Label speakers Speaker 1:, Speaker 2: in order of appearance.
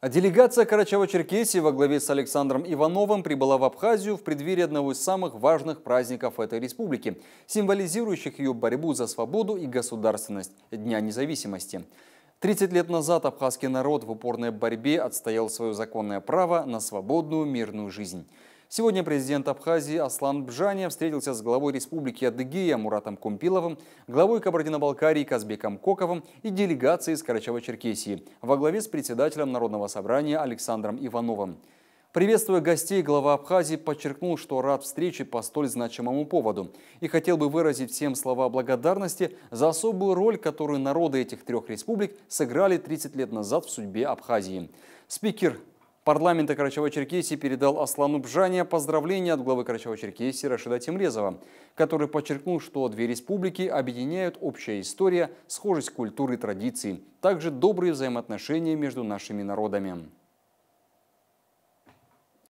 Speaker 1: А делегация Карачаева-Черкесии во главе с Александром Ивановым прибыла в Абхазию в преддверии одного из самых важных праздников этой республики, символизирующих ее борьбу за свободу и государственность – Дня независимости. 30 лет назад абхазский народ в упорной борьбе отстоял свое законное право на свободную мирную жизнь. Сегодня президент Абхазии Аслан Бжаня встретился с главой республики Адыгея Муратом Кумпиловым, главой Кабардино-Балкарии Казбеком Коковым и делегацией из Карачаево-Черкесии во главе с председателем Народного собрания Александром Ивановым. Приветствуя гостей, глава Абхазии подчеркнул, что рад встрече по столь значимому поводу и хотел бы выразить всем слова благодарности за особую роль, которую народы этих трех республик сыграли 30 лет назад в судьбе Абхазии. Спикер парламента Карачаева-Черкесии передал Аслану Бжане поздравления от главы Карачаева-Черкесии Рашида Темрезова, который подчеркнул, что две республики объединяют общая история, схожесть культуры и традиций, также добрые взаимоотношения между нашими народами.